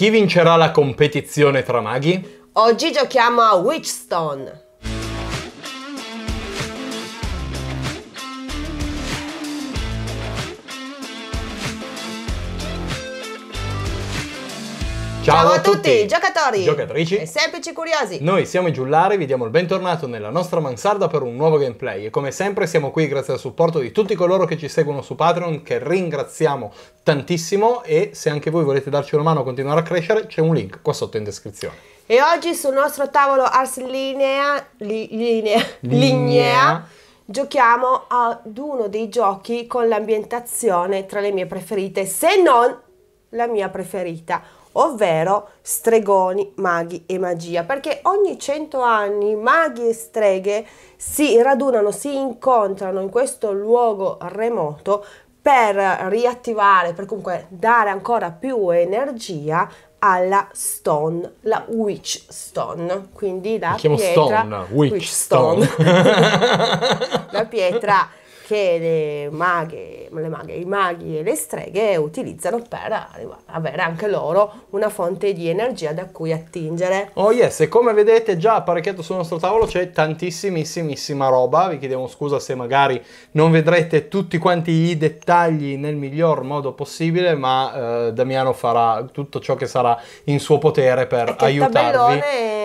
Chi vincerà la competizione tra maghi? Oggi giochiamo a Witchstone. Ciao, Ciao a, a tutti, tutti, giocatori, giocatrici e semplici curiosi. Noi siamo i Giullari, vi diamo il bentornato nella nostra mansarda per un nuovo gameplay e come sempre siamo qui grazie al supporto di tutti coloro che ci seguono su Patreon che ringraziamo tantissimo e se anche voi volete darci una mano a continuare a crescere c'è un link qua sotto in descrizione. E oggi sul nostro tavolo Ars Linea, li, linea, linea, linea giochiamo ad uno dei giochi con l'ambientazione tra le mie preferite, se non la mia preferita ovvero stregoni, maghi e magia, perché ogni cento anni maghi e streghe si radunano, si incontrano in questo luogo remoto per riattivare, per comunque dare ancora più energia alla stone, la witch stone, quindi la pietra stone, witch, witch stone. stone. la pietra che le maghe, le maghe, i maghi e le streghe utilizzano per avere anche loro una fonte di energia da cui attingere. Oh yes, e come vedete già apparecchiato sul nostro tavolo c'è tantissimissimissima roba, vi chiediamo scusa se magari non vedrete tutti quanti i dettagli nel miglior modo possibile, ma eh, Damiano farà tutto ciò che sarà in suo potere per aiutarvi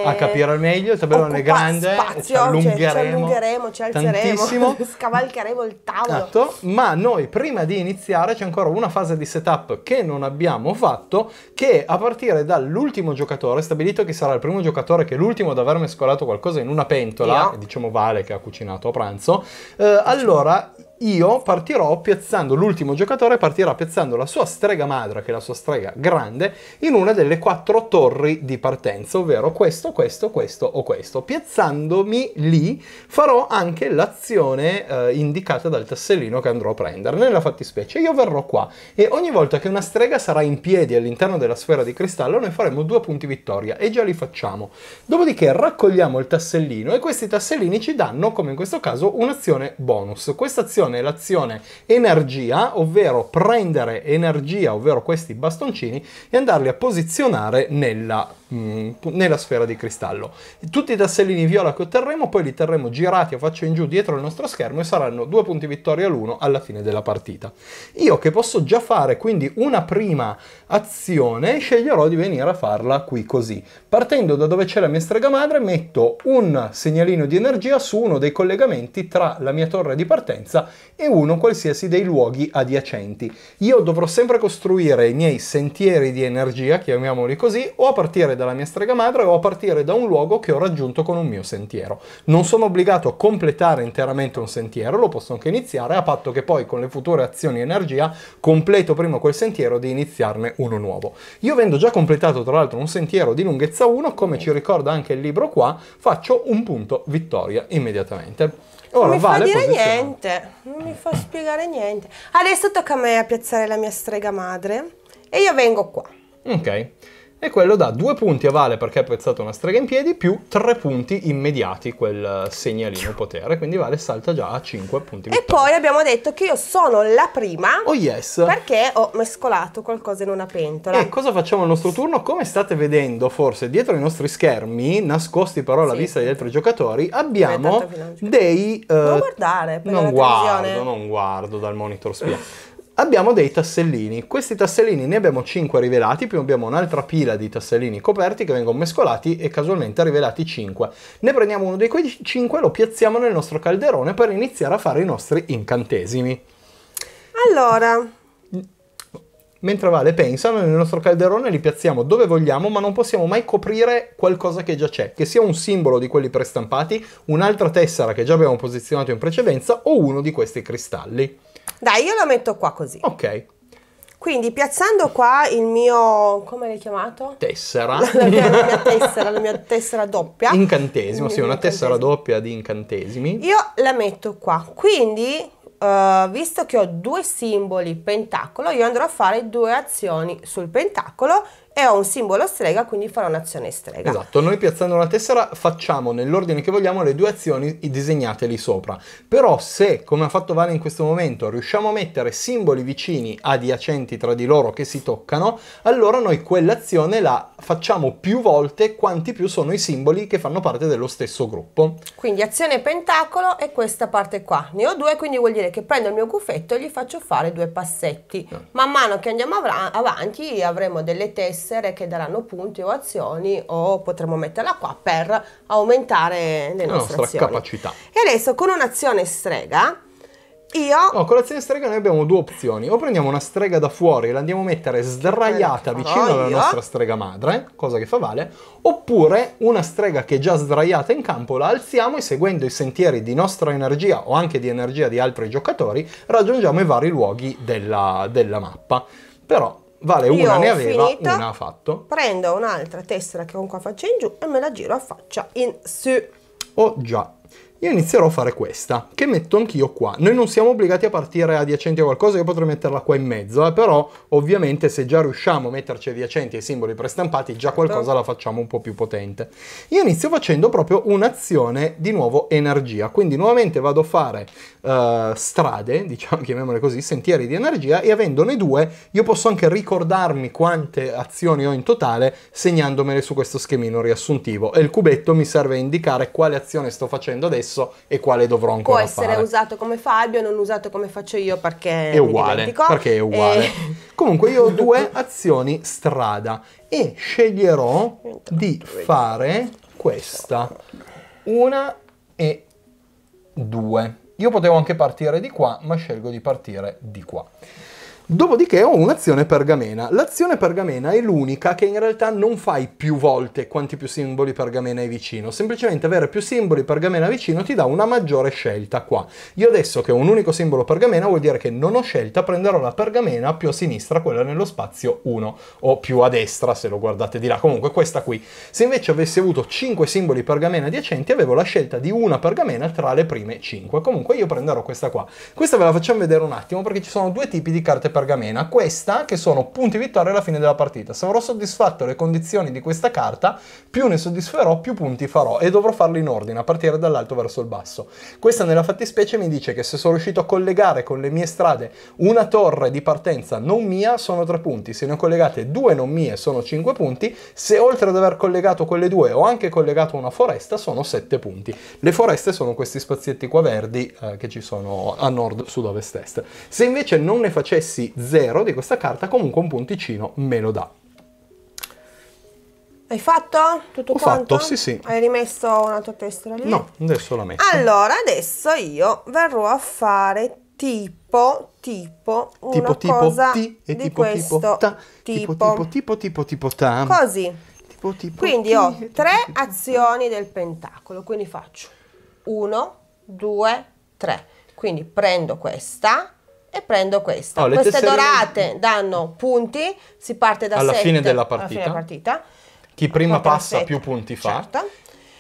a capire al meglio, il tabellone è grande, spazio, ci allungheremo, ci allungheremo, ci alzeremo, scavalcheremo il sul tavolo. Esatto, ma noi prima di iniziare c'è ancora una fase di setup che non abbiamo fatto, che a partire dall'ultimo giocatore, stabilito che sarà il primo giocatore che è l'ultimo ad aver mescolato qualcosa in una pentola, Io. diciamo Vale che ha cucinato a pranzo, eh, allora io partirò piazzando, l'ultimo giocatore partirà piazzando la sua strega madre, che è la sua strega grande, in una delle quattro torri di partenza, ovvero questo, questo, questo o questo. Piazzandomi lì farò anche l'azione eh, indicata dal tassellino che andrò a prendere. Nella fattispecie io verrò qua e ogni volta che una strega sarà in piedi all'interno della sfera di cristallo noi faremo due punti vittoria e già li facciamo. Dopodiché raccogliamo il tassellino e questi tassellini ci danno, come in questo caso, un'azione bonus. Questa azione azione è l'azione energia, ovvero prendere energia, ovvero questi bastoncini, e andarli a posizionare nella Mm, nella sfera di cristallo. Tutti i tassellini viola che otterremo poi li terremo girati a faccia in giù dietro il nostro schermo e saranno due punti vittoria l'uno alla fine della partita. Io che posso già fare quindi una prima azione sceglierò di venire a farla qui così. Partendo da dove c'è la mia strega madre metto un segnalino di energia su uno dei collegamenti tra la mia torre di partenza e uno qualsiasi dei luoghi adiacenti. Io dovrò sempre costruire i miei sentieri di energia, chiamiamoli così, o a partire partire dalla mia strega madre o a partire da un luogo che ho raggiunto con un mio sentiero. Non sono obbligato a completare interamente un sentiero, lo posso anche iniziare, a patto che poi con le future azioni e energia completo prima quel sentiero di iniziarne uno nuovo. Io avendo già completato tra l'altro un sentiero di lunghezza 1, come ci ricorda anche il libro qua, faccio un punto vittoria immediatamente. Ora, non mi vale fa dire niente, non mi fa spiegare niente. Adesso tocca a me a piazzare la mia strega madre e io vengo qua. Ok e quello dà due punti a Vale perché ha prezzato una strega in piedi più tre punti immediati quel eh, segnalino potere, quindi Vale salta già a 5 punti. E poi abbiamo detto che io sono la prima oh yes. perché ho mescolato qualcosa in una pentola. E cosa facciamo al nostro turno? Come state vedendo forse dietro i nostri schermi, nascosti però alla sì. vista degli altri giocatori, abbiamo dei... Uh, non guardare, per non guardo, non guardo dal monitor spia. abbiamo dei tassellini. Questi tassellini ne abbiamo 5 rivelati, poi abbiamo un'altra pila di tassellini coperti che vengono mescolati e casualmente rivelati 5. Ne prendiamo uno di quei 5 e lo piazziamo nel nostro calderone per iniziare a fare i nostri incantesimi. Allora... Mentre Vale pensa, nel nostro calderone li piazziamo dove vogliamo, ma non possiamo mai coprire qualcosa che già c'è, che sia un simbolo di quelli prestampati, un'altra tessera che già abbiamo posizionato in precedenza o uno di questi cristalli. Dai, io la metto qua così. Ok. Quindi piazzando qua il mio, come l'hai chiamato? Tessera. La, la, mia, la, mia, tessera, la mia tessera doppia. Incantesimo, sì, una tessera doppia di incantesimi. Io la metto qua, quindi uh, visto che ho due simboli pentacolo, io andrò a fare due azioni sul pentacolo e ho un simbolo strega, quindi farò un'azione strega. Esatto, noi piazzando una tessera facciamo nell'ordine che vogliamo le due azioni disegnate lì sopra. Però se, come ha fatto Vale in questo momento, riusciamo a mettere simboli vicini adiacenti tra di loro che si toccano, allora noi quell'azione la facciamo più volte quanti più sono i simboli che fanno parte dello stesso gruppo. Quindi azione pentacolo e questa parte qua. Ne ho due, quindi vuol dire che prendo il mio cuffetto e gli faccio fare due passetti. Ah. Man mano che andiamo av avanti avremo delle teste essere che daranno punti o azioni o potremmo metterla qua per aumentare le nostre azioni. capacità. E adesso con un'azione strega io... No, con l'azione strega noi abbiamo due opzioni. O prendiamo una strega da fuori e la andiamo a mettere sdraiata vicino alla nostra strega madre, cosa che fa Vale, oppure una strega che è già sdraiata in campo la alziamo e seguendo i sentieri di nostra energia o anche di energia di altri giocatori raggiungiamo i vari luoghi della, della mappa. Però Vale Io una, ne aveva, finita, una ha fatto. Prendo un'altra tessera che con qua faccio in giù e me la giro a faccia in su. Oh già, io inizierò a fare questa, che metto anch'io qua. Noi non siamo obbligati a partire adiacenti a qualcosa, io potrei metterla qua in mezzo, eh, però ovviamente se già riusciamo a metterci adiacenti ai simboli prestampati, già certo. qualcosa la facciamo un po' più potente. Io inizio facendo proprio un'azione di nuovo energia, quindi nuovamente vado a fare eh, strade, diciamo, chiamiamole così, sentieri di energia, e avendone due io posso anche ricordarmi quante azioni ho in totale segnandomele su questo schemino riassuntivo. E il cubetto mi serve a indicare quale azione sto facendo adesso stesso e quale dovrò ancora fare. Può essere fare. usato come Fabio, non usato come faccio io perché è uguale. Perché è uguale. E... Comunque io ho due azioni strada e sceglierò di fare questa. Una e due. Io potevo anche partire di qua, ma scelgo di partire di qua. Dopodiché ho un'azione pergamena. L'azione pergamena è l'unica che in realtà non fai più volte quanti più simboli pergamena hai vicino. Semplicemente avere più simboli pergamena vicino ti dà una maggiore scelta qua. Io adesso che ho un unico simbolo pergamena vuol dire che non ho scelta, prenderò la pergamena più a sinistra, quella nello spazio 1, o più a destra se lo guardate di là. Comunque questa qui. Se invece avessi avuto 5 simboli pergamena adiacenti avevo la scelta di una pergamena tra le prime 5. Comunque io prenderò questa qua. Questa ve la facciamo vedere un attimo perché ci sono due tipi di carte pergamena pergamena, questa che sono punti vittoria alla fine della partita. Se avrò soddisfatto le condizioni di questa carta, più ne soddisferò, più punti farò e dovrò farli in ordine, a partire dall'alto verso il basso. Questa nella fattispecie mi dice che se sono riuscito a collegare con le mie strade una torre di partenza non mia, sono tre punti, se ne ho collegate due non mie sono cinque punti, se oltre ad aver collegato quelle due ho anche collegato una foresta sono sette punti. Le foreste sono questi spazietti qua verdi eh, che ci sono a nord, sud, ovest, est. Se invece non ne facessi 0 di questa carta comunque un punticino me lo dà. Hai fatto tutto Ho quanto? Ho fatto, sì sì. Hai rimesso una tua tessera lì? No, adesso la metto. Allora, adesso io verrò a fare tipo, tipo, tipo una tipo, cosa ti, e di tipo, questo tipo, ta, tipo. Tipo, tipo, tipo, tipo, Così. Tipo, quindi ho tre azioni del pentacolo, quindi faccio 1, 2, 3. Quindi prendo questa, e prendo questa. Oh, Queste tesserine... dorate danno punti, si parte da alla 7 fine della partita. Fine della partita. Chi prima passa più punti fa. Certo.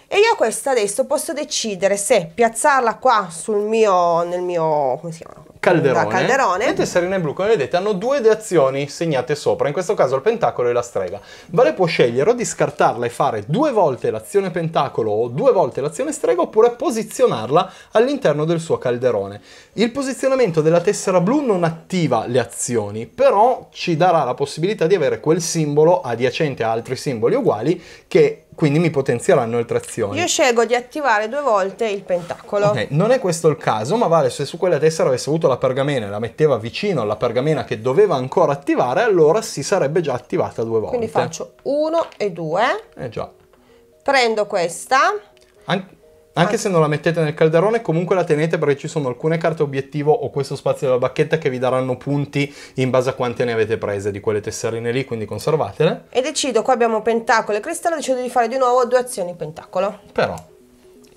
E io questa adesso posso decidere se piazzarla qua sul mio, nel mio, come si chiama? Calderone. Da Calderone. Le tesserine blu, come vedete, hanno due azioni segnate sopra, in questo caso il pentacolo e la strega. Vale può scegliere o di scartarla e fare due volte l'azione pentacolo o due volte l'azione strega oppure posizionarla all'interno del suo calderone. Il posizionamento della tessera blu non attiva le azioni, però ci darà la possibilità di avere quel simbolo adiacente a altri simboli uguali che quindi mi potenzieranno altre azioni. Io scelgo di attivare due volte il pentacolo. Okay, non è questo il caso, ma vale se su quella tessera avessi avuto la la pergamena e la metteva vicino alla pergamena che doveva ancora attivare, allora si sarebbe già attivata due volte. Quindi faccio 1 e 2. Eh già. Prendo questa. An anche se non la mettete nel calderone, comunque la tenete perché ci sono alcune carte obiettivo o questo spazio della bacchetta che vi daranno punti in base a quante ne avete prese di quelle tesserine lì, quindi conservatele. E decido, qua abbiamo pentacolo e cristallo, decido di fare di nuovo due azioni pentacolo. Però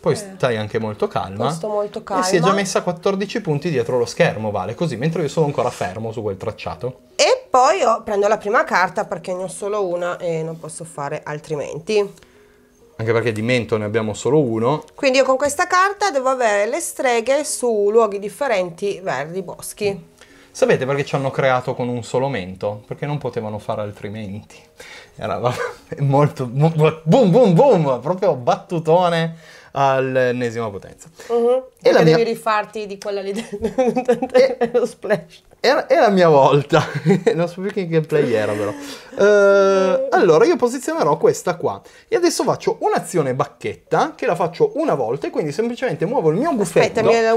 poi eh. stai anche molto calma. Sto molto calma. E si è già messa 14 punti dietro lo schermo, vale, così, mentre io sono ancora fermo su quel tracciato. E poi oh, prendo la prima carta perché ne ho solo una e non posso fare altrimenti. Anche perché di mento ne abbiamo solo uno. Quindi io con questa carta devo avere le streghe su luoghi differenti verdi boschi. Sapete perché ci hanno creato con un solo mento? Perché non potevano fare altrimenti. Era molto... Boom, boom, boom! Proprio battutone all'ennesima potenza. Uh-huh. E devi mia... rifarti di quella lì dello splash. Era, la mia volta, non so più che gameplay era però. Uh, allora io posizionerò questa qua e adesso faccio un'azione bacchetta che la faccio una volta e quindi semplicemente muovo il mio buffetto e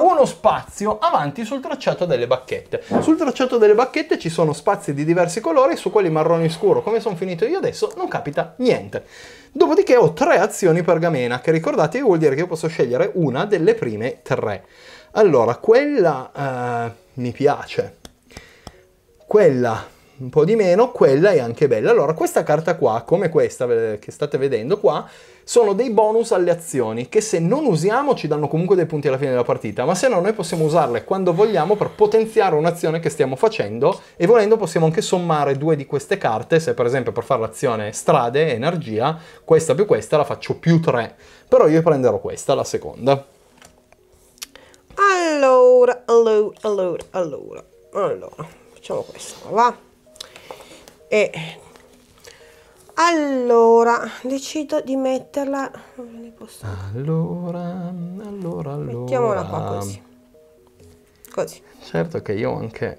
uno spazio avanti sul tracciato delle bacchette. Sul tracciato delle bacchette ci sono spazi di diversi colori, su quelli marrone scuro come sono finito io adesso non capita niente. Dopodiché ho tre azioni pergamena, che ricordatevi vuol dire che io posso scegliere una delle prime tre. Allora, quella eh, mi piace, quella un po' di meno, quella è anche bella. Allora, questa carta qua, come questa eh, che state vedendo qua, sono dei bonus alle azioni che se non usiamo ci danno comunque dei punti alla fine della partita, ma se no noi possiamo usarle quando vogliamo per potenziare un'azione che stiamo facendo e volendo possiamo anche sommare due di queste carte, se per esempio per fare l'azione strade, energia, questa più questa la faccio più 3, però io prenderò questa, la seconda. Allora, allora, allora, allora, allora, facciamo questo, va? E allora decido di metterla allora allora allora mettiamola qua così così certo che io anche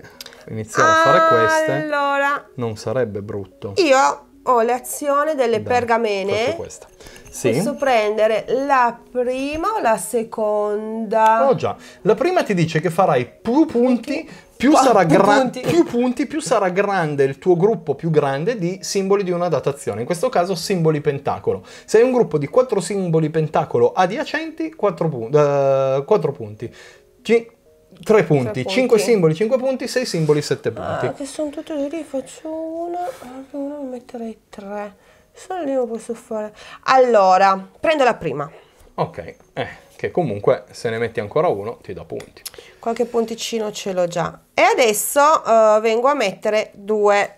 iniziare allora, a fare queste non sarebbe brutto io ho l'azione delle Dai, pergamene. Questa. Sì. Posso prendere la prima o la seconda? Oh già, la prima ti dice che farai più punti, più, Qua, sarà più, punti. più, punti. più sarà grande il tuo gruppo più grande di simboli di una datazione, in questo caso simboli pentacolo. Se hai un gruppo di quattro simboli pentacolo adiacenti, 4, pu- uh, eh, 4 punti. 3 punti, 5 simboli 5 punti, 6 simboli 7 ah, punti. Ah, che sono tutti lì, faccio una, allora metterei 3. Solo lì lo posso fare. Allora, prendo la prima. Ok, eh, che comunque se ne metti ancora uno ti do punti. Qualche punticino ce l'ho già. E adesso uh, vengo a mettere due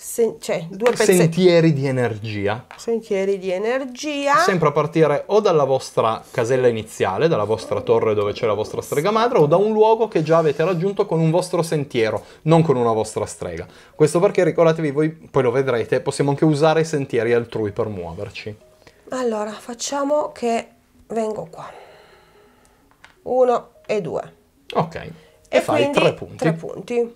Sen- cioè, due pezzetti. Sentieri di energia. Sentieri di energia. Sempre a partire o dalla vostra casella iniziale, dalla vostra torre dove c'è la vostra strega madre, o da un luogo che già avete raggiunto con un vostro sentiero, non con una vostra strega. Questo perché ricordatevi, voi poi lo vedrete, possiamo anche usare i sentieri altrui per muoverci. Allora, facciamo che vengo qua. Uno e due. Ok. E, e fai tre punti. Tre punti.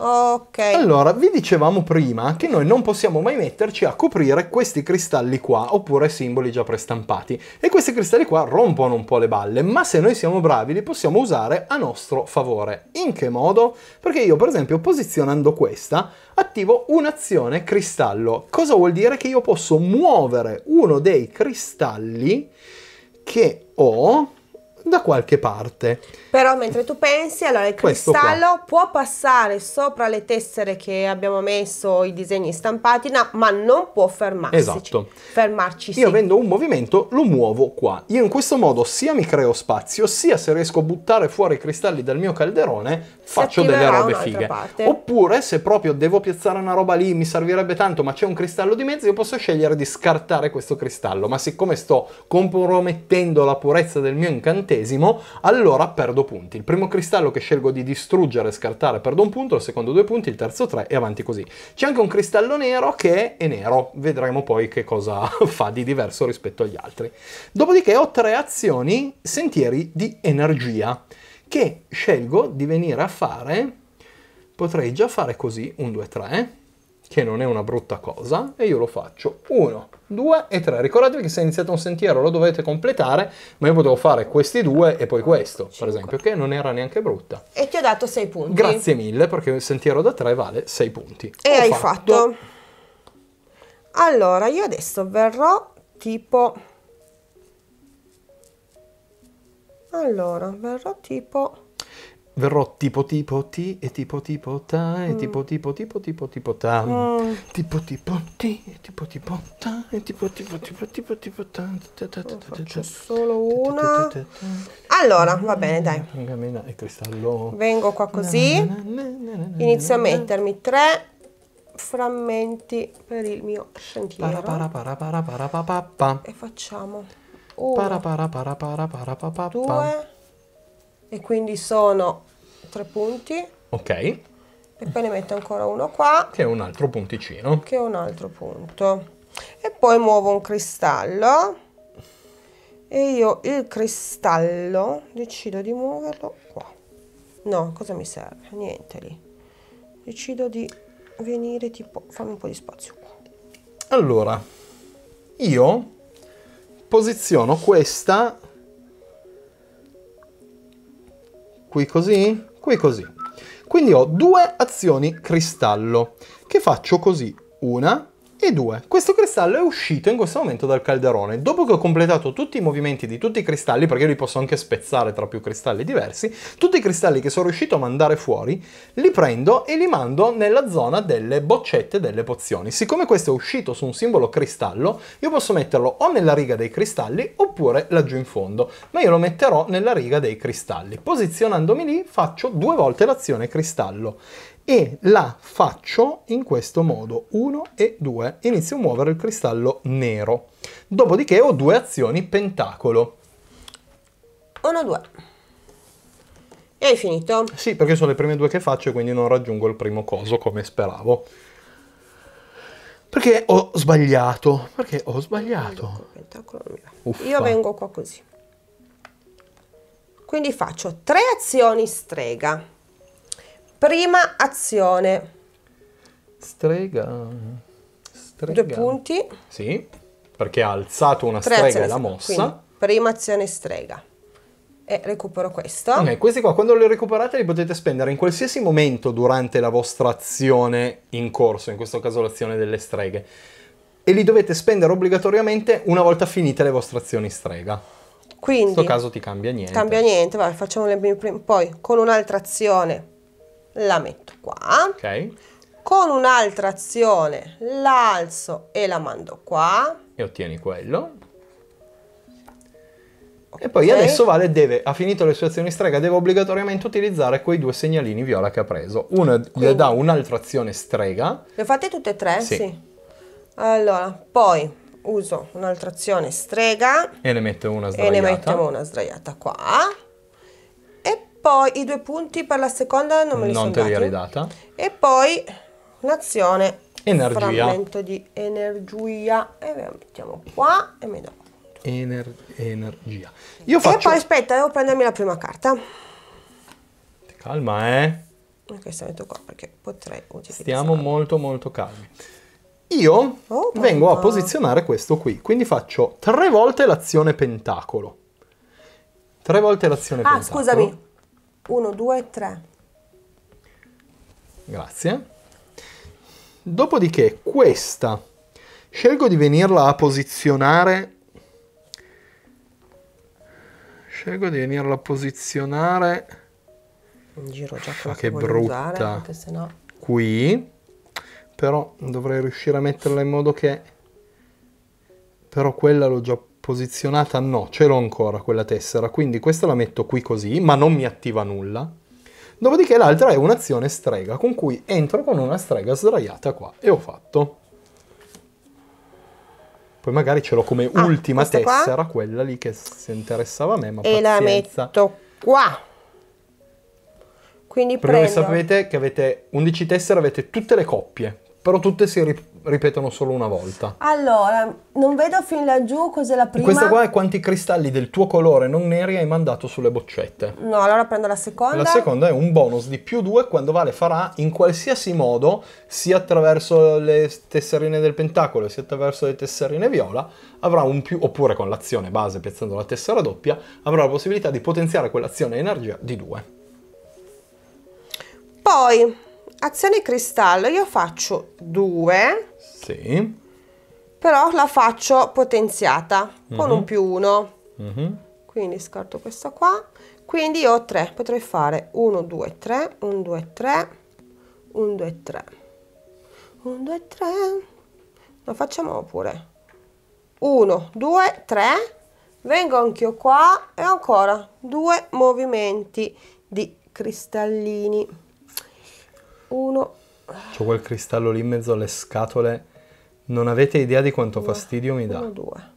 Ok. Allora, vi dicevamo prima che noi non possiamo mai metterci a coprire questi cristalli qua, oppure simboli già prestampati. E questi cristalli qua rompono un po' le balle, ma se noi siamo bravi li possiamo usare a nostro favore. In che modo? Perché io, per esempio, posizionando questa, attivo un'azione cristallo. Cosa vuol dire? Che io posso muovere uno dei cristalli che ho da qualche parte. Però mentre tu pensi, allora il cristallo può passare sopra le tessere che abbiamo messo, i disegni stampati, no, ma non può fermarsi. Esatto. Fermarci. Io sì. avendo un movimento lo muovo qua. Io in questo modo sia mi creo spazio, sia se riesco a buttare fuori i cristalli dal mio calderone, si faccio delle robe fighe. Parte. Oppure se proprio devo piazzare una roba lì, mi servirebbe tanto, ma c'è un cristallo di mezzo, io posso scegliere di scartare questo cristallo. Ma siccome sto compromettendo la purezza del mio incantesimo, centesimo, allora perdo punti. Il primo cristallo che scelgo di distruggere e scartare perdo un punto, il secondo due punti, il terzo tre e avanti così. C'è anche un cristallo nero che è nero, vedremo poi che cosa fa di diverso rispetto agli altri. Dopodiché ho tre azioni sentieri di energia che scelgo di venire a fare, potrei già fare così, 1, 2, 3, che non è una brutta cosa, e io lo faccio 1, 2 e 3. Ricordatevi che se iniziate un sentiero lo dovete completare, ma io potevo fare questi due e poi questo, 5. per esempio, che non era neanche brutta. E ti ho dato 6 punti. Grazie mille, perché un sentiero da 3 vale 6 punti. E ho hai fatto... fatto... Allora, io adesso verrò tipo... Allora, verrò tipo verrò tipo tipo ti e tipo tipo ta e tipo tipo tipo tipo tipo ta tipo tipo ti e tipo tipo ta e tipo tipo tipo tipo tipo ta faccio solo una allora va bene dai vengo qua così inizio a mettermi tre frammenti per il mio sentiero e facciamo uno due e quindi sono tre punti. Ok. E poi ne metto ancora uno qua. Che è un altro punticino. Che è un altro punto. E poi muovo un cristallo. E io il cristallo decido di muoverlo qua. No, cosa mi serve? Niente lì. Decido di venire tipo... fammi un po' di spazio qua. Allora, io posiziono questa qui così qui così. Quindi ho due azioni cristallo che faccio così, una e 2. Questo cristallo è uscito in questo momento dal calderone. Dopo che ho completato tutti i movimenti di tutti i cristalli, perché io li posso anche spezzare tra più cristalli diversi, tutti i cristalli che sono riuscito a mandare fuori, li prendo e li mando nella zona delle boccette delle pozioni. Siccome questo è uscito su un simbolo cristallo, io posso metterlo o nella riga dei cristalli oppure laggiù in fondo, ma io lo metterò nella riga dei cristalli. Posizionandomi lì faccio due volte l'azione cristallo e la faccio in questo modo, 1 e 2, inizio a muovere il cristallo nero. Dopodiché ho due azioni pentacolo. 1, 2. E hai finito? Sì, perché sono le prime due che faccio e quindi non raggiungo il primo coso come speravo. Perché ho sbagliato? Perché ho sbagliato. Io vengo qua così. Quindi faccio tre azioni strega. Prima azione. Strega. strega. Due punti. Sì, perché ha alzato una Tre strega e la mossa. Quindi, prima azione strega. E recupero questo. Ok, questi qua quando li recuperate li potete spendere in qualsiasi momento durante la vostra azione in corso, in questo caso l'azione delle streghe. E li dovete spendere obbligatoriamente una volta finite le vostre azioni strega. Quindi... In questo caso ti cambia niente. Cambia niente, vai, facciamo le... Poi con un'altra azione la metto qua. Ok. Con un'altra azione l'alzo e la mando qua. E ottieni quello. Okay. E poi adesso Vale deve, ha finito le sue azioni strega, deve obbligatoriamente utilizzare quei due segnalini viola che ha preso. Uno Quindi. le dà un'altra azione strega. Le fate tutte e tre? Sì. sì. Allora, poi uso un'altra azione strega. E ne metto una sdraiata. E ne mettiamo una sdraiata qua. Poi i due punti per la seconda non me li non sono Non te li ridata. E poi un'azione. Energia. Frammento di energia. E la mettiamo qua e mi do. Ener energia. Io faccio... E poi aspetta, devo prendermi la prima carta. Calma, eh. Ok, sto metto qua perché potrei utilizzare. Stiamo molto molto calmi. Io oh, vengo a posizionare questo qui, quindi faccio tre volte l'azione pentacolo. Tre volte l'azione ah, pentacolo. Ah, scusami, 1, 2, 3. Grazie. Dopodiché questa, scelgo di venirla a posizionare, scelgo di venirla a posizionare, giro già ah, che brutta, usare, sennò... qui, però dovrei riuscire a metterla in modo che, però quella l'ho già posizionata? No, ce l'ho ancora quella tessera, quindi questa la metto qui così, ma non mi attiva nulla. Dopodiché l'altra è un'azione strega, con cui entro con una strega sdraiata qua, e ho fatto. Poi magari ce l'ho come ah, ultima tessera, qua? quella lì che si interessava a me, ma e pazienza. la metto qua. Quindi Prima prendo... sapete che avete 11 tessere, avete tutte le coppie, però tutte si ri- ripetono solo una volta. Allora, non vedo fin laggiù cos'è la prima. Questa qua è quanti cristalli del tuo colore non neri hai mandato sulle boccette. No, allora prendo la seconda. La seconda è un bonus di più due quando Vale farà in qualsiasi modo, sia attraverso le tesserine del pentacolo, sia attraverso le tesserine viola, avrà un più, oppure con l'azione base piazzando la tessera doppia, avrà la possibilità di potenziare quell'azione energia di due. Poi azione cristallo io faccio 2 sì. però la faccio potenziata mm -hmm. con un mhm. più 1 mm -hmm. quindi scarto questa qua quindi io ho 3 potrei fare 1 2 3 1 2 3 1 2 3 1 2 3 lo facciamo pure 1 2 3 vengo anch'io qua e ancora due movimenti di cristallini uno. C'ho quel cristallo lì in mezzo alle scatole. Non avete idea di quanto uno, fastidio mi dà. Uno, due.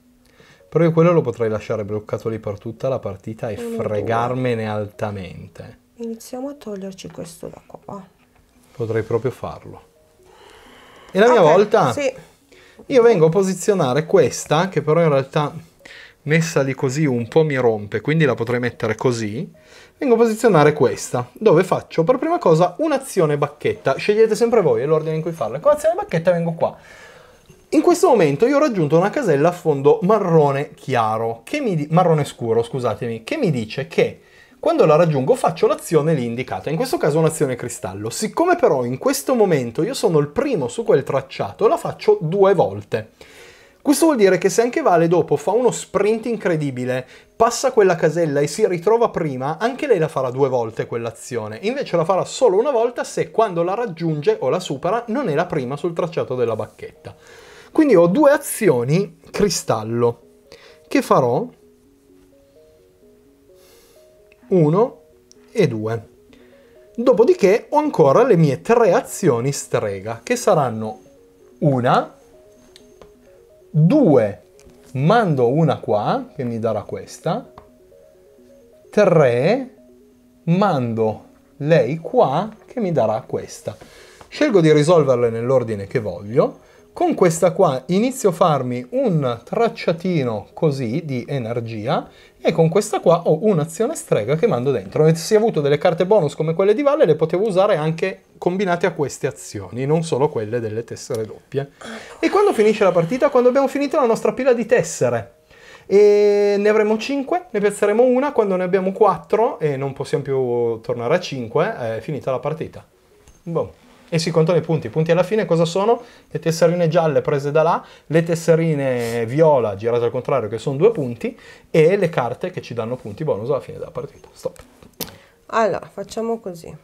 Però io quello lo potrei lasciare bloccato lì per tutta la partita e uno, fregarmene due. altamente. Iniziamo a toglierci questo da qua. Potrei proprio farlo. E la okay, mia volta? Sì. Io vengo a posizionare questa, che però in realtà messa lì così un po' mi rompe, quindi la potrei mettere così, vengo a posizionare questa, dove faccio per prima cosa un'azione bacchetta, scegliete sempre voi l'ordine in cui farla, con l'azione bacchetta vengo qua. In questo momento io ho raggiunto una casella a fondo marrone chiaro, marrone scuro, scusatemi, che mi dice che quando la raggiungo faccio l'azione lì indicata, in questo caso un'azione cristallo. Siccome però in questo momento io sono il primo su quel tracciato, la faccio due volte. Questo vuol dire che se anche Vale dopo fa uno sprint incredibile, passa quella casella e si ritrova prima, anche lei la farà due volte quell'azione, invece la farà solo una volta se quando la raggiunge o la supera non è la prima sul tracciato della bacchetta. Quindi ho due azioni cristallo che farò Uno e due. Dopodiché ho ancora le mie tre azioni strega, che saranno una, 2 mando una qua che mi darà questa 3 mando lei qua che mi darà questa scelgo di risolverle nell'ordine che voglio con questa qua inizio a farmi un tracciatino così di energia e con questa qua ho un'azione strega che mando dentro. Se Avessi avuto delle carte bonus come quelle di Valle le potevo usare anche combinate a queste azioni, non solo quelle delle tessere doppie. E quando finisce la partita? Quando abbiamo finito la nostra pila di tessere. E ne avremo 5, ne piazzeremo una, quando ne abbiamo 4 e non possiamo più tornare a 5, è finita la partita. Boom e si contano i punti. I punti alla fine cosa sono? Le tesserine gialle prese da là, le tesserine viola girate al contrario che sono due punti e le carte che ci danno punti bonus alla fine della partita. Stop. Allora, facciamo così.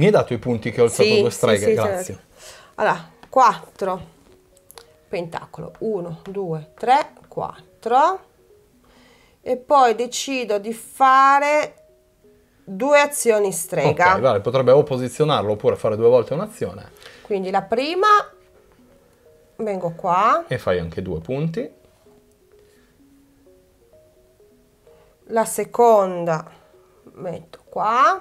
Mi hai dato i punti che ho alzato sì, due streghe? Sì, sì, Grazie. Certo. Allora, 4, pentacolo, 1, 2, 3, 4 e poi decido di fare due azioni strega. Ok, vale, potrebbe o posizionarlo oppure fare due volte un'azione. Quindi la prima vengo qua. E fai anche due punti. La seconda metto qua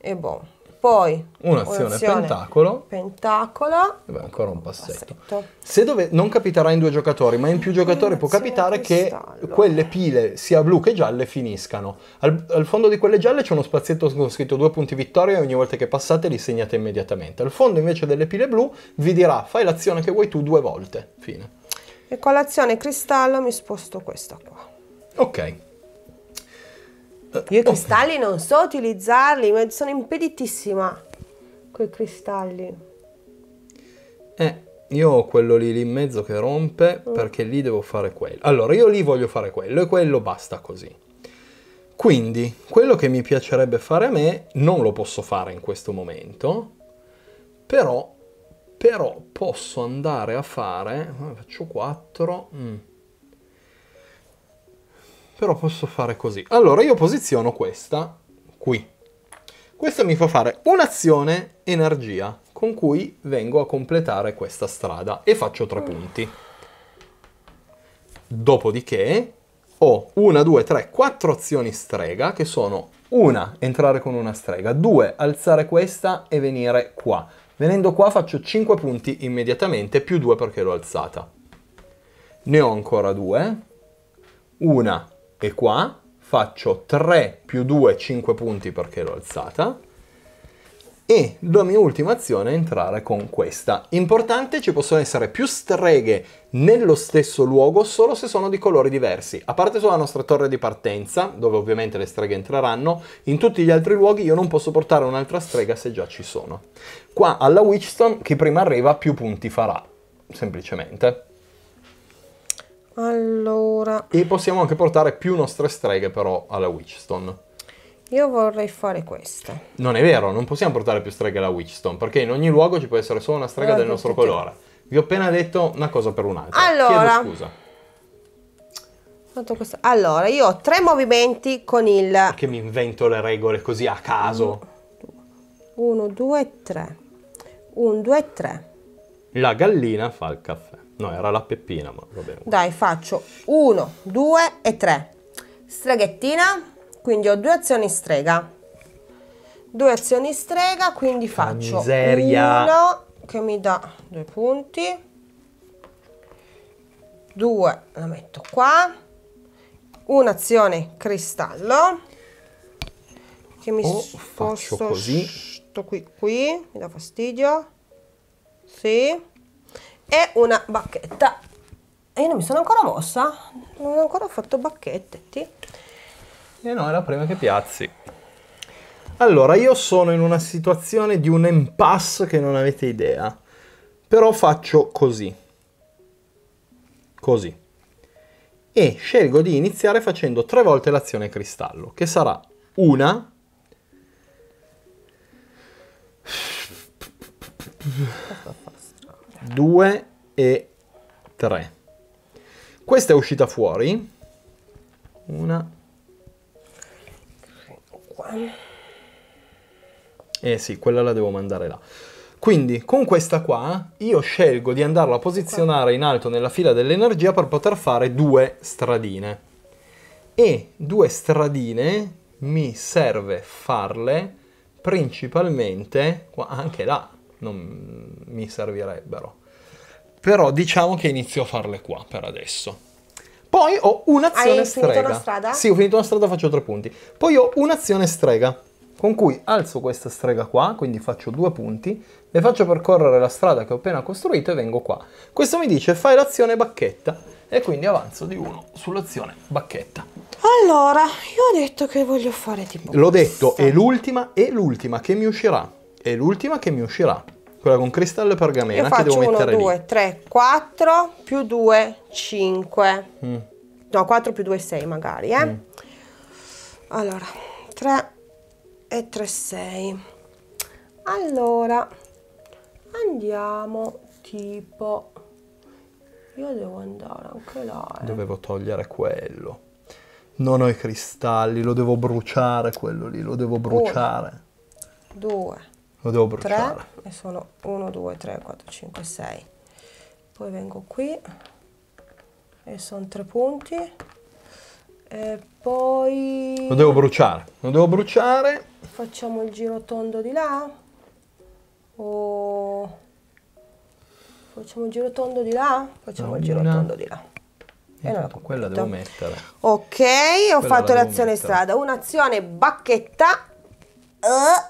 e boh. Poi un'azione, un'azione pentacolo. Pentacola. E beh, ancora un passetto. passetto. Se dove, non capiterà in due giocatori, ma in più giocatori può capitare che quelle pile, sia blu che gialle, finiscano. Al, al fondo di quelle gialle c'è uno spazietto con scritto due punti vittoria e ogni volta che passate li segnate immediatamente. Al fondo invece delle pile blu vi dirà fai l'azione che vuoi tu due volte. Fine. E con l'azione cristallo mi sposto questa qua. Ok. Eh, io i oh. cristalli non so utilizzarli, ma sono impeditissima con cristalli. Eh, io ho quello lì, lì in mezzo che rompe mm. perché lì devo fare quello. Allora, io lì voglio fare quello e quello basta così. Quindi, quello che mi piacerebbe fare a me non lo posso fare in questo momento, però, però posso andare a fare... Eh, faccio 4... Mm. Però posso fare così. Allora, io posiziono questa qui. Questa mi fa fare un'azione energia, con cui vengo a completare questa strada e faccio tre punti. Dopodiché ho una, due, tre, quattro azioni strega, che sono una, entrare con una strega, due, alzare questa e venire qua. Venendo qua faccio 5 punti immediatamente, più 2 perché l'ho alzata. Ne ho ancora due. Una, e qua faccio 3 più 2, 5 punti perché l'ho alzata e la mia ultima azione è entrare con questa. Importante, ci possono essere più streghe nello stesso luogo solo se sono di colori diversi. A parte sulla nostra torre di partenza, dove ovviamente le streghe entreranno, in tutti gli altri luoghi io non posso portare un'altra strega se già ci sono. Qua alla Witchstone chi prima arriva più punti farà, semplicemente. Allora... E possiamo anche portare più nostre streghe però alla Witchstone. Io vorrei fare questa. Non è vero, non possiamo portare più streghe alla Witchstone, perché in ogni luogo ci può essere solo una strega allora, del nostro tutti. colore. Vi ho appena detto una cosa per un'altra. Allora... Chiedo scusa. Allora, io ho tre movimenti con il... Che mi invento le regole così a caso. Uno, due, tre. 1, due, tre. La gallina fa il caffè. No, era la Peppina, ma va bene. Dai, faccio 1, 2 e 3. Streghettina, quindi ho due azioni strega. Due azioni strega, quindi la faccio miseria. che mi dà due punti. Due, la metto qua. Un'azione cristallo che mi oh, sposto così. Sto qui, qui, mi dà fastidio. Sì e una bacchetta E io non mi sono ancora mossa non ho ancora fatto bacchette ti. e eh no era prima che piazzi allora io sono in una situazione di un impasse che non avete idea però faccio così così e scelgo di iniziare facendo tre volte l'azione cristallo che sarà una 2 e 3. Questa è uscita fuori. Una. Eh sì, quella la devo mandare là. Quindi con questa qua io scelgo di andarla a posizionare in alto nella fila dell'energia per poter fare due stradine. E due stradine mi serve farle principalmente qua, anche là, non mi servirebbero. Però diciamo che inizio a farle qua per adesso. Poi ho un'azione Hai strega. Hai finito una strada? Sì, ho finito una strada, faccio tre punti. Poi ho un'azione strega, con cui alzo questa strega qua, quindi faccio due punti, le faccio percorrere la strada che ho appena costruito e vengo qua. Questo mi dice fai l'azione bacchetta e quindi avanzo di uno sull'azione bacchetta. Allora, io ho detto che voglio fare tipo... L'ho detto, è l'ultima, è l'ultima che mi uscirà è l'ultima che mi uscirà. Quella con cristallo e pergamena che devo uno, mettere 1, 2, 3, 4 più 2, 5. Mm. No, 4 più 2, 6 magari, eh. Mm. Allora, 3 e 3, 6. Allora, andiamo tipo... Io devo andare anche là. Eh. Dovevo togliere quello. Non ho i cristalli, lo devo bruciare quello lì, lo devo bruciare. 2, lo devo bruciare 3 e sono 1 2 3 4 5 6 poi vengo qui e sono tre punti e poi lo devo bruciare lo devo bruciare facciamo il giro tondo di là o facciamo il giro tondo di là facciamo no, il giro no. tondo di là e non quella devo mettere ok ho quella fatto l'azione strada un'azione bacchetta uh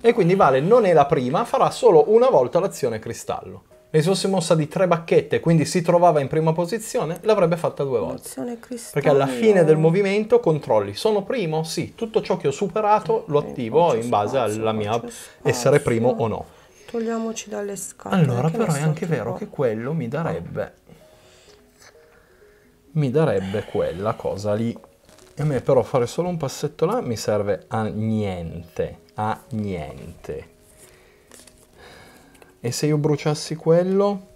e quindi Vale non è la prima, farà solo una volta l'azione cristallo. Se fosse mossa di tre bacchette, quindi si trovava in prima posizione, l'avrebbe fatta due volte. Perché alla fine del movimento controlli, sono primo? Sì, tutto ciò che ho superato lo attivo in base alla mia essere primo o no. Togliamoci dalle scale. Allora, però è anche vero che quello mi darebbe... Mi darebbe quella cosa lì a me però fare solo un passetto là mi serve a niente, a niente. E se io bruciassi quello?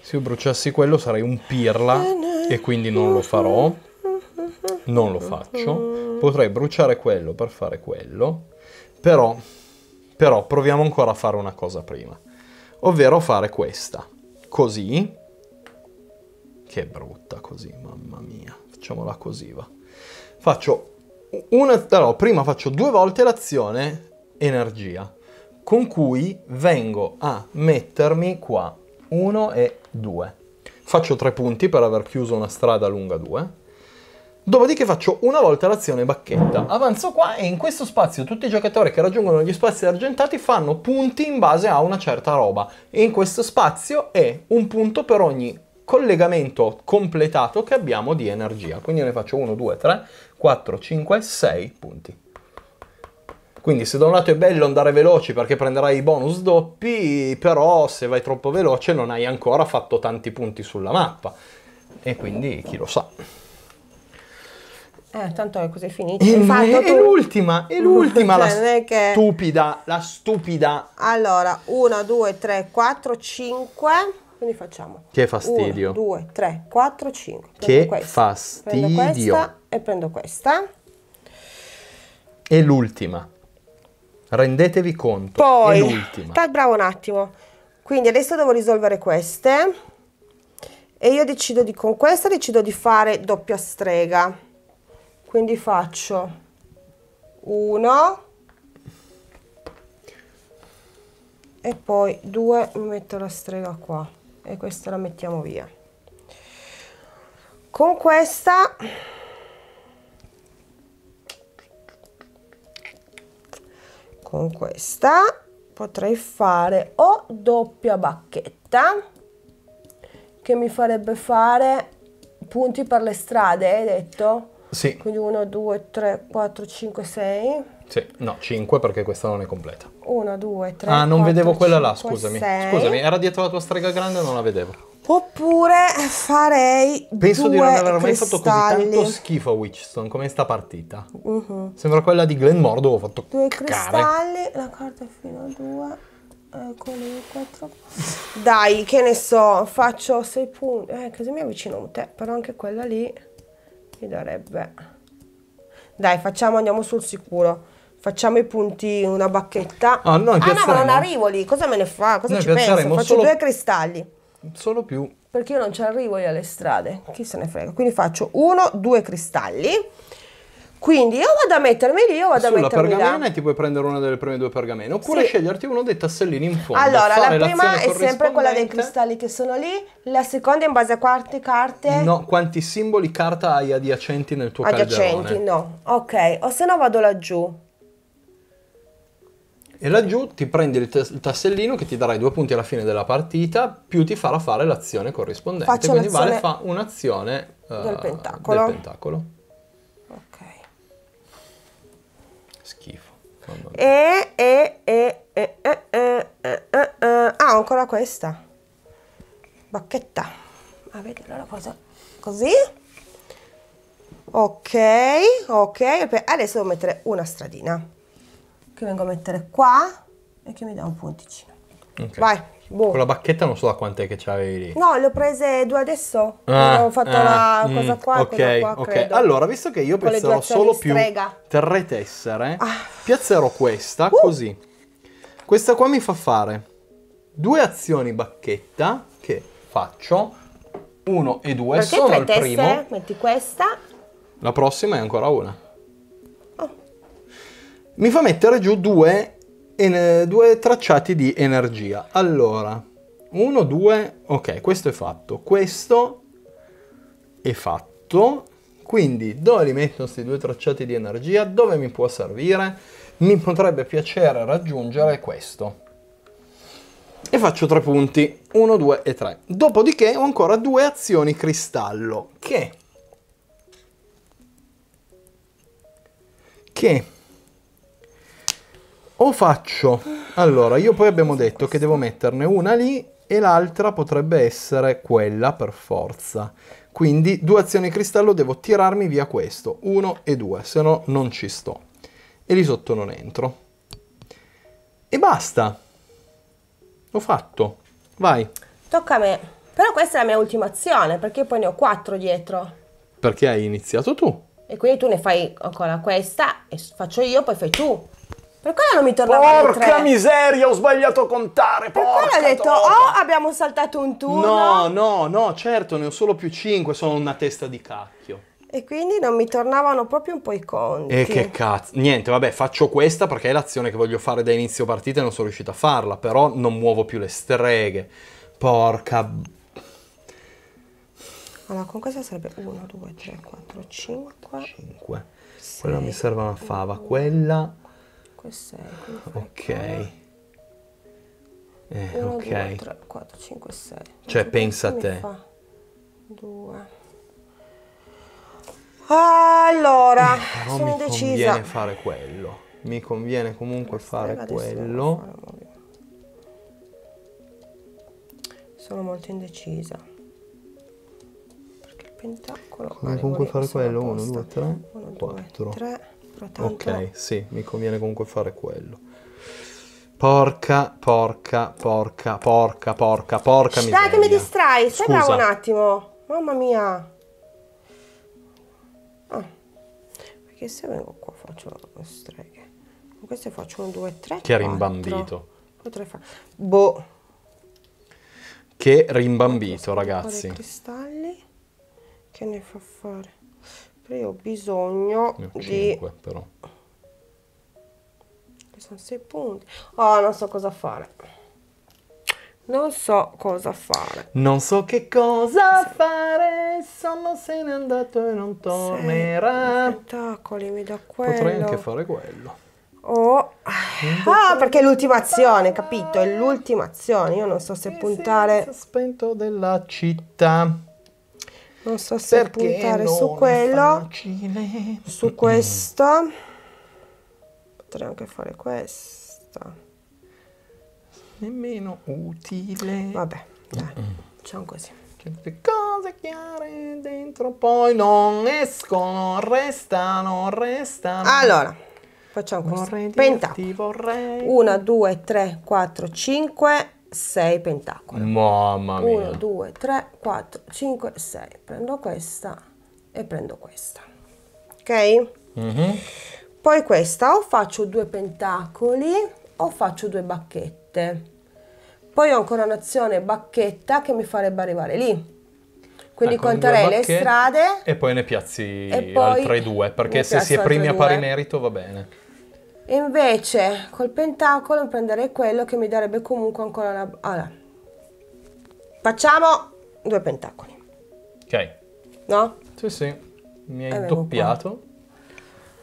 Se io bruciassi quello sarei un pirla e quindi non lo farò. Non lo faccio. Potrei bruciare quello per fare quello. Però, però proviamo ancora a fare una cosa prima. Ovvero fare questa. Così. Che brutta così, mamma mia. Facciamola così, va faccio una, no, prima faccio due volte l'azione energia, con cui vengo a mettermi qua 1 e 2. Faccio tre punti per aver chiuso una strada lunga 2. Dopodiché faccio una volta l'azione bacchetta. Avanzo qua e in questo spazio tutti i giocatori che raggiungono gli spazi argentati fanno punti in base a una certa roba. E in questo spazio è un punto per ogni collegamento completato che abbiamo di energia. Quindi ne faccio 1, 2, 3, 4, 5, 6 punti. Quindi se da un lato è bello andare veloci perché prenderai i bonus doppi, però se vai troppo veloce non hai ancora fatto tanti punti sulla mappa. E quindi chi lo sa. Eh, tanto è così finito. E, Infatti, tu... l'ultima, è l'ultima la cioè, che... stupida, la stupida. Allora, 1, 2, 3, 4, 5... Quindi facciamo. Che fastidio. 1, 2, 3, 4, 5. che questa. fastidio. Prendo questa e prendo questa. E l'ultima. Rendetevi conto. Poi, l'ultima. bravo un attimo. Quindi adesso devo risolvere queste. E io decido di, con questa decido di fare doppia strega. Quindi faccio 1 e poi 2 metto la strega qua e questa la mettiamo via con questa con questa potrei fare o doppia bacchetta che mi farebbe fare punti per le strade hai detto? sì quindi 1 2 3 4 5 6 sì no 5 perché questa non è completa 1, 2, 3. Ah, non 4, vedevo quella là, scusami. 6. Scusami, era dietro la tua strega grande e non la vedevo. Oppure farei Penso di non aver mai fatto così tanto schifo a Witchstone come sta partita. Uh mhm. -huh. Sembra quella di Glenmordo, ho fatto Due cristalli, la carta è fino a due. Eccoli, quattro. Dai, che ne so, faccio sei punti. Eh, così mi avvicino a te, però anche quella lì mi darebbe... Dai, facciamo, andiamo sul sicuro facciamo i punti, una bacchetta. Ah, noi ah no, ma non arrivo lì, cosa me ne fa? Cosa noi ci penso? Faccio solo... due cristalli. Solo più. Perché io non ci arrivo io alle strade, chi se ne frega. Quindi faccio uno, due cristalli. Quindi io vado a mettermi lì, io vado Sulla a mettermi là. Sulla pergamena ti puoi prendere una delle prime due pergamene, oppure sì. sceglierti uno dei tassellini in fondo. Allora, la prima è sempre quella dei cristalli che sono lì, la seconda è in base a quante carte? No, quanti simboli carta hai adiacenti nel tuo adiacenti, Adiacenti, no. Ok, o se no vado laggiù e laggiù ti prendi il, t- il tassellino che ti darà i due punti alla fine della partita, più ti farà fare l'azione corrispondente. Faccio Quindi Vale fa un'azione uh, del, pentacolo. del pentacolo. Ok. Schifo. E, e, e, e, e, e, Ah, ancora questa. Bacchetta. Ah, vedi, allora cosa? Così. Ok, ok. Adesso devo mettere una stradina che vengo a mettere qua e che mi dà un punticino. Okay. Vai. Boh. Con la bacchetta non so da quant'è che c'avevi lì. No, le ho prese due adesso. Ah, ho fatto ah, la mm, cosa qua. Ok, qua, ok. Allora, visto che io Con piazzerò solo più tre tessere, ah. piazzerò questa uh. così. Questa qua mi fa fare due azioni bacchetta che faccio. Uno e due, Perché sono tre il primo. Eh, metti questa. La prossima è ancora una mi fa mettere giù due, en, due tracciati di energia. Allora, uno, due, ok, questo è fatto, questo è fatto, quindi dove li metto questi due tracciati di energia? Dove mi può servire? Mi potrebbe piacere raggiungere questo. E faccio tre punti, 1, 2 e 3. Dopodiché ho ancora due azioni cristallo, che... che o faccio... Allora, io poi abbiamo detto che devo metterne una lì e l'altra potrebbe essere quella per forza. Quindi due azioni cristallo devo tirarmi via questo, uno e due se no non ci sto. E lì sotto non entro. E basta. ho fatto. Vai. Tocca a me. Però questa è la mia ultima azione, perché poi ne ho quattro dietro. Perché hai iniziato tu. E quindi tu ne fai ancora questa, e faccio io, poi fai tu. Per quello non mi tornava Porca miseria, ho sbagliato a contare. Per quello ho detto, torta. oh, abbiamo saltato un turno. No, no, no, certo, ne ho solo più 5, sono una testa di cacchio. E quindi non mi tornavano proprio un po' i conti. E eh, che cazzo. Niente, vabbè, faccio questa perché è l'azione che voglio fare da inizio partita e non sono riuscito a farla. Però non muovo più le streghe. Porca... Allora, con questa sarebbe 1, 2, 3, 4, 5... 5. Quella mi serve una fava. Quella questo è ok eh, 1, ok 3, 4 5 6 cioè pensa a te 2 allora eh, sono indecisa mi conviene fare quello mi conviene comunque Questa fare quello sono molto indecisa perché il pentacolo ma comunque fare quello 1 2 3 4 3 Tanto... Ok, sì, mi conviene comunque fare quello. Porca, porca, porca, porca, porca, porca miseria. Dai che mi distrai, stai bravo un attimo. Mamma mia. Ah. Perché se vengo qua faccio streghe. Con queste faccio un due, tre, Che boh. rimbambito. Potrei fare... Boh. Che rimbambito, ragazzi. Cristalli. Che ne fa fare? Io ho bisogno ne ho di... 5 però. Sono 6 punti. Oh, non so cosa fare. Non so cosa fare. Non so che cosa se... fare. Sono se n'è andato e non tornerà. Spettacoli, mi dà quello. Potrei anche fare quello. Oh. Ah, perché è l'ultima azione, capito? È l'ultima azione. Io non so se puntare. spento della città non so se Perché puntare su quello facile. su mm. questo potrei anche fare questo nemmeno utile vabbè dai facciamo così certe cose chiare dentro poi non escono restano restano allora facciamo questo penta 1 2 3 4 5 6 pentacoli. Mamma mia. 1, 2, 3, 4, 5, 6. Prendo questa e prendo questa. Ok? Mm -hmm. Poi questa o faccio due pentacoli o faccio due bacchette. Poi ho ancora un'azione bacchetta che mi farebbe arrivare lì. Quindi ecco, conterei le strade. E poi ne piazzi poi altre due, perché se si è primi a pari merito va bene e invece col pentacolo prenderei quello che mi darebbe comunque ancora una... Allora, facciamo due pentacoli. Ok. No? Sì, sì, mi hai doppiato.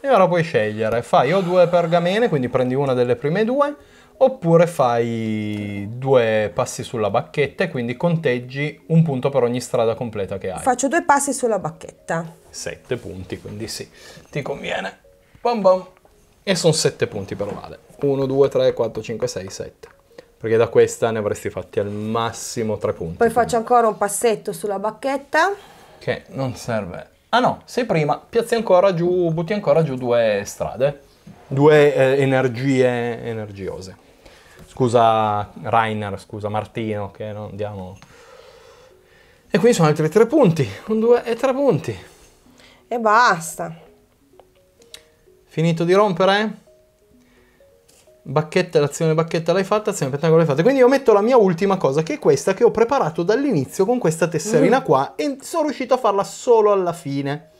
E ora puoi scegliere, fai o due pergamene, quindi prendi una delle prime due, oppure fai due passi sulla bacchetta e quindi conteggi un punto per ogni strada completa che hai. Faccio due passi sulla bacchetta. Sette punti, quindi sì, ti conviene. Bom bom. E sono 7 punti per ovale. 1, 2, 3, 4, 5, 6, 7. Perché da questa ne avresti fatti al massimo 3 punti. Poi faccio ancora un passetto sulla bacchetta. Che non serve. Ah no, sei prima, piazzi ancora giù, butti ancora giù due strade. Due eh, energie energiose. Scusa Rainer, scusa Martino, che non diamo... E quindi sono altri 3 punti. Un, due e 3 punti. E basta. Finito di rompere? Bacchetta, l'azione bacchetta l'hai fatta, azione pentacolo l'hai fatta. Quindi io metto la mia ultima cosa, che è questa che ho preparato dall'inizio con questa tesserina mm. qua e sono riuscito a farla solo alla fine.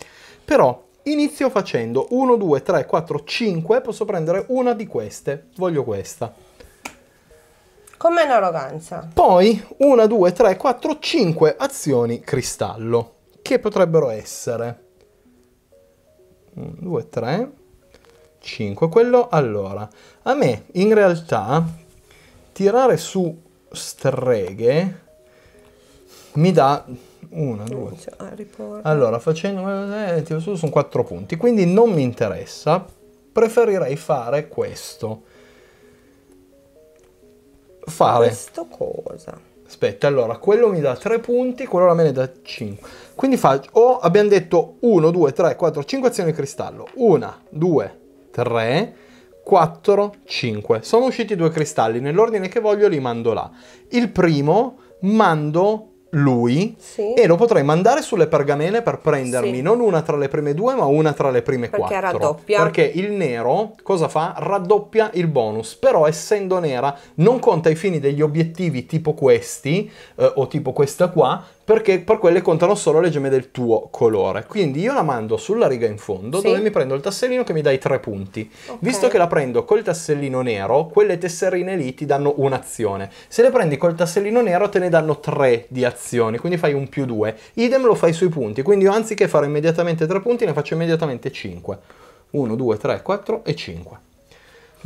Però inizio facendo 1, 2, 3, 4, 5, posso prendere una di queste, voglio questa. Come un'arroganza. Poi 1, 2, 3, 4, 5 azioni cristallo, che potrebbero essere 1, 2, 3, 5. Quello allora, a me in realtà tirare su streghe mi dà 1, 2. Allora, facendo eh, tiro su sono 4 punti, quindi non mi interessa. Preferirei fare questo. Fare. Questo cosa? Aspetta, allora, quello mi dà 3 punti, quello me ne dà 5. Quindi faccio, o abbiamo detto 1, 2, 3, 4, 5 azioni di cristallo. 1, 2, 3, 4, 5. Sono usciti due cristalli, nell'ordine che voglio li mando là. Il primo mando lui sì. e lo potrei mandare sulle pergamene per prendermi sì. non una tra le prime due ma una tra le prime perché quattro raddoppia. perché il nero cosa fa? raddoppia il bonus però essendo nera non conta ai fini degli obiettivi tipo questi eh, o tipo questa qua perché per quelle contano solo le gemme del tuo colore. Quindi io la mando sulla riga in fondo sì. dove mi prendo il tassellino che mi dai tre punti. Okay. Visto che la prendo col tassellino nero, quelle tesserine lì ti danno un'azione. Se le prendi col tassellino nero te ne danno tre di azioni, quindi fai un più due. Idem lo fai sui punti, quindi io anziché fare immediatamente tre punti ne faccio immediatamente cinque. Uno, due, tre, quattro e cinque.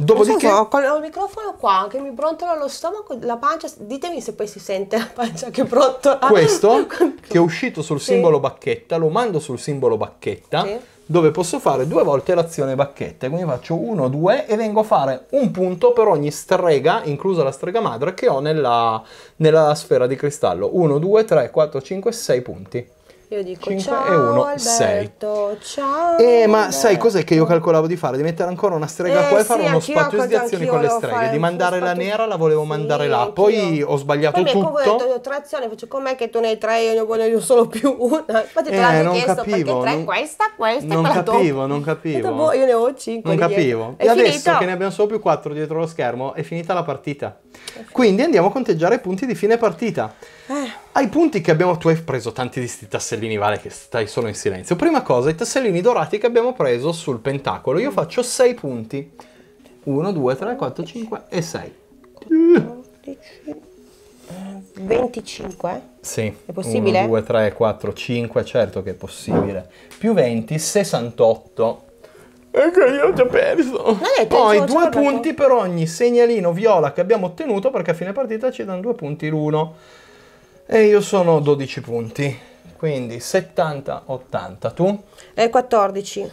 Dopodiché... So, ho il microfono qua che mi brontola lo stomaco, la pancia, ditemi se poi si sente la pancia che brontola. Questo che è uscito sul sì. simbolo bacchetta, lo mando sul simbolo bacchetta. Sì dove posso fare due volte l'azione bacchetta. Quindi faccio uno, due e vengo a fare un punto per ogni strega, inclusa la strega madre, che ho nella, nella sfera di cristallo. Uno, due, tre, quattro, cinque, sei punti. Io dico 5 ciao e 1, 6. Ciao. Eh, ma Alberto. sai cos'è che io calcolavo di fare? Di mettere ancora una strega eh, qua e sì, fare uno spazio di azioni con le streghe. Di mandare la nera la volevo mandare sì, là. Poi ho sbagliato Poi tutto. Poi ho detto trazione, faccio com'è che tu ne hai tre io ne voglio solo più una. Infatti eh, te l'avevo chiesto capivo, perché tre non, questa, questa e quella capivo, non capivo. Detto, boh, io ne ho cinque Non capivo. e adesso che ne abbiamo solo più quattro dietro lo schermo è finita la partita. Quindi andiamo a conteggiare i punti di fine partita. Eh. Ai punti che abbiamo, tu hai preso tanti di questi tassellini, Vale, che stai solo in silenzio. Prima cosa, i tassellini dorati che abbiamo preso sul pentacolo. Io faccio 6 punti. 1, 2, 3, 4, 5 e 6. 25? Sì. È possibile? 1, 2, 3, 4, 5, certo che è possibile. Più 20, 68. E che io ho già perso. Poi due punti per ogni segnalino viola che abbiamo ottenuto perché a fine partita ci danno due punti l'uno. E io sono 12 punti, quindi 70-80 tu? Eh, 14.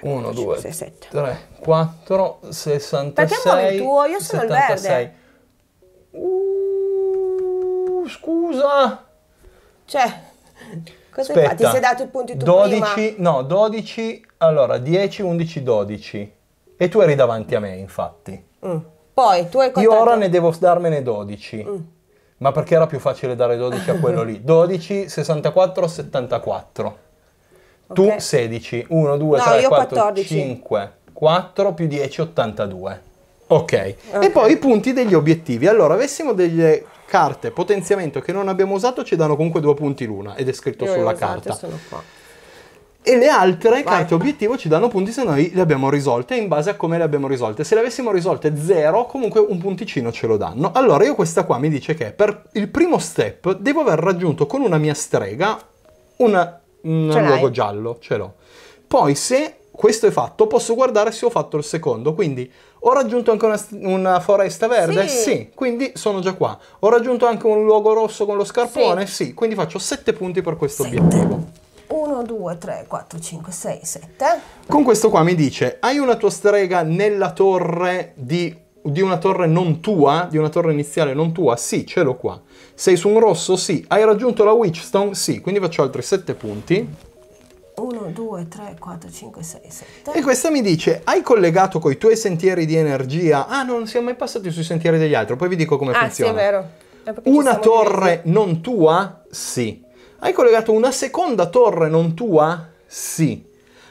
1, 2, 3, 4, 66. Partiamo il tuo, io sono 76. il verde. Uh, scusa. Cioè, cosa Aspetta, hai fatto? Ti sei dato i punti tu 12, prima. No, 12, allora 10, 11, 12. E tu eri davanti a me, infatti. Mm. Poi tu hai contato... Io ora ne devo darmene 12. Mm ma perché era più facile dare 12 a quello lì. 12, 64, 74. Okay. Tu 16, 1, 2, no, 3, 4, 14. 5, 4 più 10, 82. Okay. ok. E poi i punti degli obiettivi. Allora, avessimo delle carte potenziamento che non abbiamo usato, ci danno comunque due punti l'una ed è scritto Io sulla carta. Sono qua e le altre Vai. carte obiettivo ci danno punti se noi le abbiamo risolte in base a come le abbiamo risolte. Se le avessimo risolte 0, comunque un punticino ce lo danno. Allora io questa qua mi dice che per il primo step devo aver raggiunto con una mia strega una, un luogo giallo, ce l'ho. Poi se questo è fatto, posso guardare se ho fatto il secondo. Quindi ho raggiunto anche una, una foresta verde? Sì. sì. Quindi sono già qua. Ho raggiunto anche un luogo rosso con lo scarpone? Sì. sì. Quindi faccio 7 punti per questo Sette. obiettivo. 1, 2, 3, 4, 5, 6, 7. Con questo qua mi dice, hai una tua strega nella torre di, di una torre non tua, di una torre iniziale non tua? Sì, ce l'ho qua. Sei su un rosso? Sì. Hai raggiunto la Witchstone? Sì, quindi faccio altri 7 punti. 1, 2, 3, 4, 5, 6, 7. E questa mi dice, hai collegato con i tuoi sentieri di energia? Ah, non siamo mai passati sui sentieri degli altri, poi vi dico come ah, funziona. Ah, sì, è vero. È una torre non tua? Sì. Hai collegato una seconda torre non tua? Sì.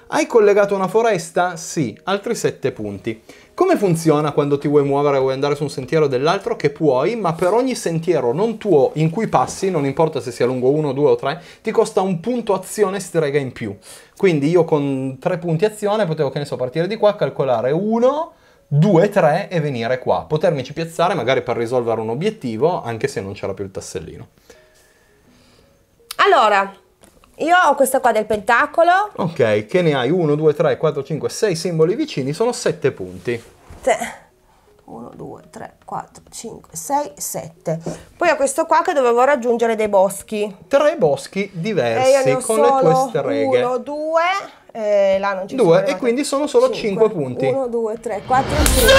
Hai collegato una foresta? Sì, altri 7 punti. Come funziona quando ti vuoi muovere, e vuoi andare su un sentiero dell'altro? Che puoi, ma per ogni sentiero non tuo in cui passi, non importa se sia lungo 1, 2 o 3, ti costa un punto azione strega in più. Quindi io con 3 punti azione potevo, che ne so, partire di qua, calcolare 1, 2, 3 e venire qua. Potermici piazzare magari per risolvere un obiettivo, anche se non c'era più il tassellino. Allora, io ho questa qua del pentacolo. Ok, che ne hai? 1, 2, 3, 4, 5, 6 simboli vicini, sono 7 punti. 1, 2, 3, 4, 5, 6, 7. Poi ho questo qua che dovevo raggiungere dei boschi. Tre boschi diversi e con le tue streghe. 1, 2, 3. Eh, là non ci 2 e quindi sono solo 5, punti. 1, 2, 3, 4, 5. Sì!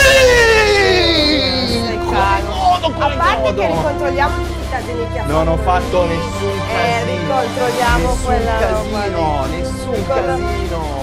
Comodo, comodo. A parte che ricontrolliamo tutti i casini che ha Non ho fatto nessun eh, casino. Eh, ricontrolliamo nessun quella casino, roba. Nessun Ricordo... casino.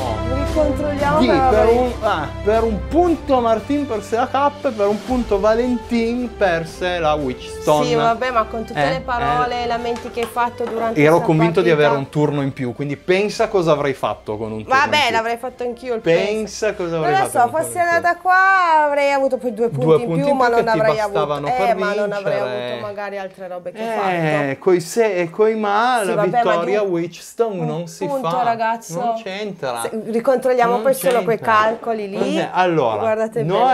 Controlliamo di, per, un, ah, per, un, punto Martin perse la K, per un punto Valentin perse la Witchstone. Sì, vabbè, ma con tutte eh, le parole e eh. lamenti che hai fatto durante Ero convinto partita. di avere un turno in più, quindi pensa cosa avrei fatto con un turno. Vabbè, l'avrei fatto anch'io il pensa. pensa cosa avrei non fatto. Non lo so, fossi andata qua avrei avuto poi due punti, due in, punti più, in più, eh, ma non avrei avuto. Eh, ma non avrei avuto magari altre robe che eh, hai fatto. Coi se e coi ma sì, la vabbè, vittoria ma Witchstone un, non si punto, fa. Ragazzo. Non c'entra. ricontro controlliamo poi solo quei calcoli lì. Eh, allora, noi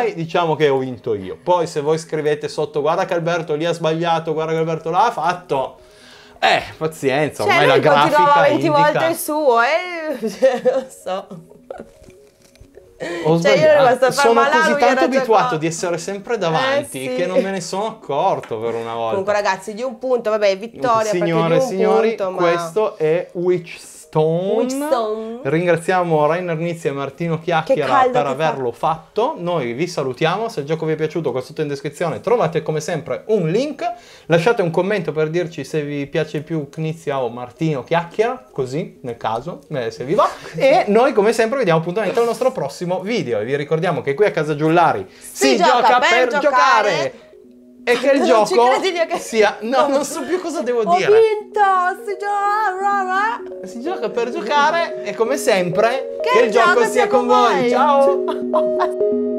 bene. diciamo che ho vinto io. Poi se voi scrivete sotto guarda che Alberto lì ha sbagliato, guarda che Alberto l'ha fatto. Eh, pazienza, cioè, ormai cioè, la grafica continuava 20 volte il suo, eh, cioè, lo so. Ho cioè io rimasto sono così tanto abituato di essere sempre davanti eh, sì. che non me ne sono accorto per una volta. Comunque ragazzi, di un punto, vabbè, vittoria Signore e signori, punto, ma... questo è Witch Stone. Witchstone. Ringraziamo Rainer Nizzi e Martino Chiacchiera per averlo fa. fatto. Noi vi salutiamo. Se il gioco vi è piaciuto, qua sotto in descrizione trovate come sempre un link. Lasciate un commento per dirci se vi piace più Knizia o Martino Chiacchiera, così nel caso, eh, se vi va. e noi come sempre vi diamo appuntamento al nostro prossimo video. E vi ricordiamo che qui a Casa Giullari si, si gioca, gioca, per, per giocare. giocare. E che il non gioco che... sia... No, non so più cosa devo Ho dire. Ho vinto, si gioca... Si gioca per giocare e come sempre che, che il gioco sia con voi. voi. Ciao!